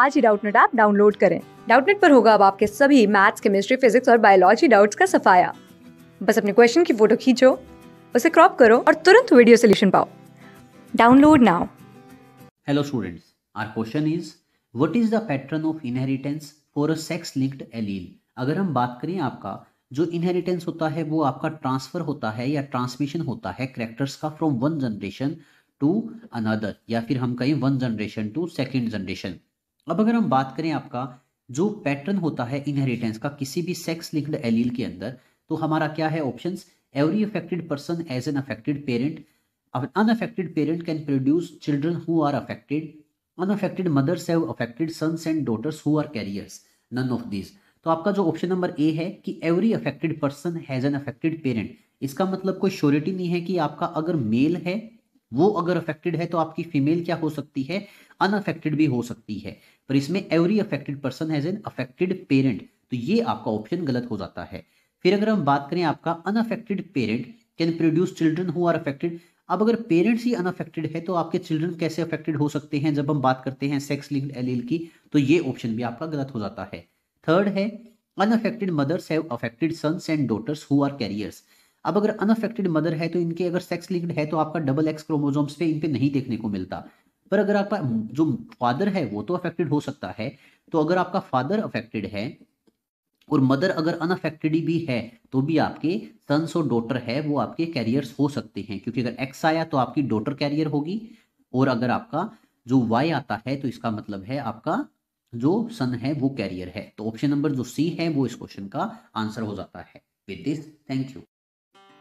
आज ही Doubtnut app download करें डाउटनेट पर होगा अब आपके सभी मैथ्स केमिस्ट्री फिजिक्स और बायोलॉजी डाउट्स का सफाया बस अपने क्वेश्चन की फोटो खींचो उसे क्रॉप करो और तुरंत वीडियो सोल्यूशन पाओ download now hello students our question is what is the pattern of inheritance for a sex linked allele अगर हम बात करें आपका जो इनहेरिटेंस होता है वो आपका ट्रांसफर होता है या ट्रांसमिशन होता है करेक्टर्स का from one generation to another या फिर हम कहें one generation to second generation अब अगर हम बात करें आपका जो पैटर्न होता है इनहेरिटेंस का किसी भी सेक्स लिंक्ड एलील के अंदर तो हमारा क्या है option every affected person as an affected parent unaffected parent can produce children who are affected unaffected mothers have affected sons and daughters who are carriers none of these तो आपका जो option number A है कि every affected person has an affected parent इसका मतलब कोई surety नहीं है कि आपका अगर मेल है वो अगर अफेक्टेड है तो आपकी फीमेल क्या हो सकती है अनअफेक्टेड भी हो सकती है पर इसमें every affected person has an affected parent तो ये आपका ऑप्शन गलत हो जाता है फिर अगर हम बात करें आपका unaffected parent can produce children who are affected अब अगर पेरेंट्स ही अनअफेक्टेड है तो आपके चिल्ड्रन कैसे अफेक्टेड हो सकते हैं जब हम बात करते हैं सेक्स लिंक्ड एलील की तो ये ऑप्शन भी आपका गलत हो जाता है थर्ड है unaffected mothers have affected sons and daughters who are carriers अब अगर अनअफेक्टेड मदर है तो इनके अगर सेक्स लिंक्ड है तो आपका डबल एक्स क्रोमोजोम्स पे इन पे नहीं देखने को मिलता पर अगर आपका जो फादर है वो तो अफेक्टेड हो सकता है तो अगर आपका फादर अफेक्टेड है और मदर अगर अनअफेक्टेड भी है तो भी आपके सन्स और डॉटर है वो आपके कैरियर्स हो सकते हैं क्योंकि अगर एक्स आया तो आपकी डॉटर कैरियर होगी और अगर आपका जो वाई आता है तो इसका मतलब है आपका जो सन है वो कैरियर है तो ऑप्शन नंबर जो सी है वो इस क्वेश्चन का आंसर हो जाता है विद दिस थैंक यू